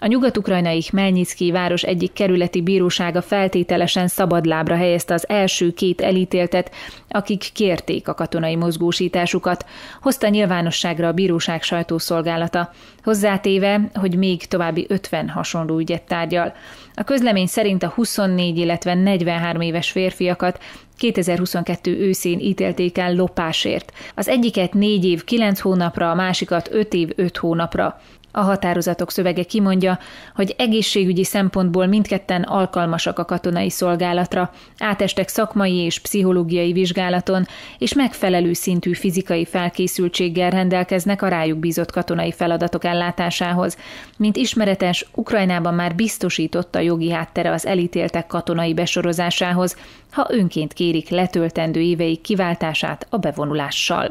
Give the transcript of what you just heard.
A nyugat-ukrajnai Melnyiszki város egyik kerületi bírósága feltételesen szabadlábra helyezte az első két elítéltet, akik kérték a katonai mozgósításukat, hozta nyilvánosságra a bíróság sajtószolgálata hozzátéve, hogy még további 50 hasonló ügyet tárgyal. A közlemény szerint a 24, illetve 43 éves férfiakat 2022 őszén ítélték el lopásért. Az egyiket 4 év 9 hónapra, a másikat 5 év 5 hónapra. A határozatok szövege kimondja, hogy egészségügyi szempontból mindketten alkalmasak a katonai szolgálatra, átestek szakmai és pszichológiai vizsgálaton, és megfelelő szintű fizikai felkészültséggel rendelkeznek a rájuk bízott katonai feladatok ellen ellátásához, mint ismeretes, Ukrajnában már biztosította jogi háttere az elítéltek katonai besorozásához, ha önként kérik letöltendő éveik kiváltását a bevonulással.